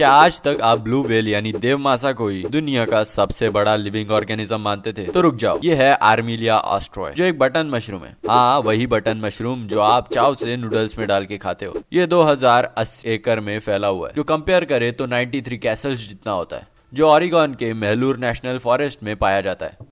क्या आज तक आप ब्लू वेल यानी देव मासा को ही दुनिया का सबसे बड़ा लिविंग ऑर्गेनिज्म मानते थे तो रुक जाओ ये है आर्मिलिया ऑस्ट्रॉय जो एक बटन मशरूम है हाँ वही बटन मशरूम जो आप चाव से नूडल्स में डाल के खाते हो ये दो एकड़ में फैला हुआ है जो कंपेयर करे तो नाइन्टी कैसल जितना होता है जो ऑरिगॉन के मेहलूर नेशनल फॉरेस्ट में पाया जाता है